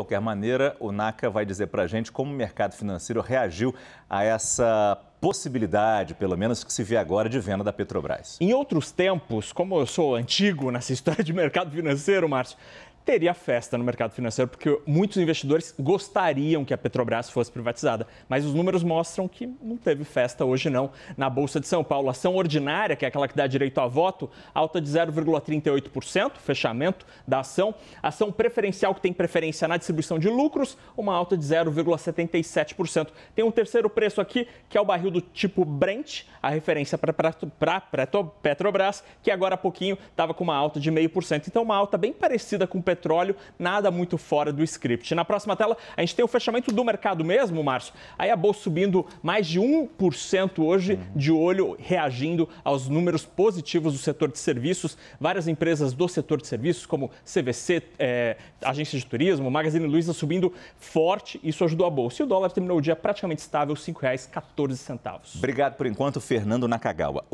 qualquer maneira, o NACA vai dizer para a gente como o mercado financeiro reagiu a essa possibilidade, pelo menos que se vê agora, de venda da Petrobras. Em outros tempos, como eu sou antigo nessa história de mercado financeiro, Márcio, teria festa no mercado financeiro, porque muitos investidores gostariam que a Petrobras fosse privatizada. Mas os números mostram que não teve festa hoje, não, na Bolsa de São Paulo. ação ordinária, que é aquela que dá direito a voto, alta de 0,38%, fechamento da ação. ação preferencial, que tem preferência na distribuição de lucros, uma alta de 0,77%. Tem um terceiro preço aqui, que é o barril do tipo Brent, a referência para Petrobras, que agora há pouquinho estava com uma alta de 0,5%. Então, uma alta bem parecida com o Petrobras petróleo, nada muito fora do script. Na próxima tela, a gente tem o fechamento do mercado mesmo, Márcio. Aí a bolsa subindo mais de 1% hoje, uhum. de olho reagindo aos números positivos do setor de serviços. Várias empresas do setor de serviços, como CVC, é, agência de turismo, Magazine Luiza, subindo forte. Isso ajudou a bolsa. E o dólar terminou o dia praticamente estável, R$ 5,14. Obrigado por enquanto, Fernando Nakagawa.